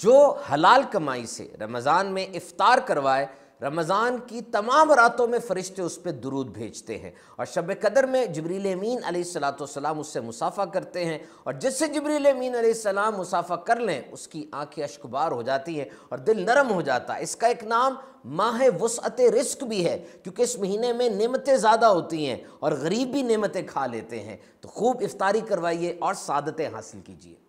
जो हलाल कमाई से रमज़ान में इफ़ार करवाए रमज़ान की तमाम रातों में फ़रिश्ते उस पर दरूद भेजते हैं और शब कदर में जबरील अमीन सलाम उससे मुसाफ़ा करते हैं और जिससे जबरील अमीन सलाम मुसाफ़ा कर लें उसकी आंखें अशकबार हो जाती हैं और दिल नरम हो जाता है इसका एक नाम माह वसअत रिस्क भी है क्योंकि इस महीने में नमतें ज़्यादा होती हैं और गरीब भी नमतें खा लेते हैं तो खूब इफ्तारी करवाइए और सादतें हासिल कीजिए